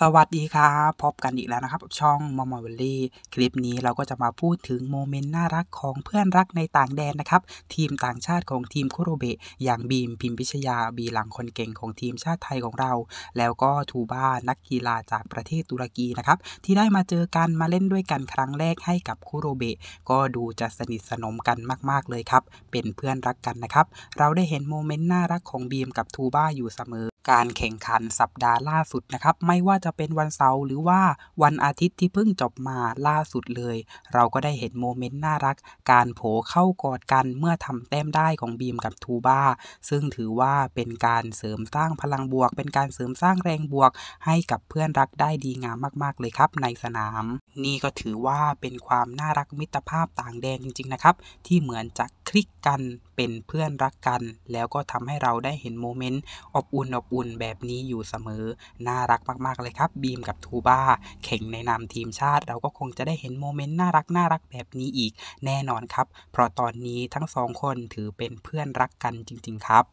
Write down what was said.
สวัสดีครับพบกันอีกแล้วนะครับ ช่องมอมอวลลี่คลิปนี้เราก็จะมาพูดถึงโมเมนต์น่ารักของเพื่อนรักในต่างแดนนะครับ ทีมต่างชาติของทีมคุโรเบะอย่างบีมพิมพิชยา บีหลังคนเก่งของทีมชาติไทยของเรา แล้วก็ทูบ้านักกีฬาจากประเทศตุรกีนะครับ ที่ได้มาเจอกันมาเล่นด้วยกันครั้งแรกให้กับคุโรเบะก็ดูจะสนิทสนมกันมากๆเลยครับเป็นเพื่อนรักกันนะครับเราได้เห็นโมเมนต์น่ารักของบีมกับทูบ้าอยู่เสมอการแข่งขันสัปดาห์ล่าสุดนะครับไม่ว่าจะเป็นวันเสาร์ หรือว่าวันอาทิตย์ที่เพิ่งจบมาล่าสุดเลยเราก็ได้เห็นโมเมนต์น่ารัก การโผเข้ากอดกันเมื่อทำแต้มได้ของบีมกับทูบ้าซึ่งถือว่าเป็นการเสริมสร้างพลังบวก เป็นการเสริมสร้างแรงบวก ให้กับเพื่อนรักได้ดีงามมากๆเลยครับ ในสนาม นี่ก็ถือว่าเป็นความน่ารักมิตรภาพต่างแดนจริงๆนะครับ ที่เหมือนจะคลิกกันเป็นเพื่อนรักกัน แล้วก็ทำให้เราได้เห็นโมเมนต์อบอุ่นอบอุ่นแบบนี้อยู่เสมอ น่ารักมากๆเลยครับบีมกับทูบ้าแข่งในนามทีมชาติ เราก็คงจะได้เห็นโมเมนต์น่ารักน่ารักแบบนี้อีกแน่นอนครับ เพราะตอนนี้ทั้งสองคนถือเป็นเพื่อนรักกันจริงๆครับ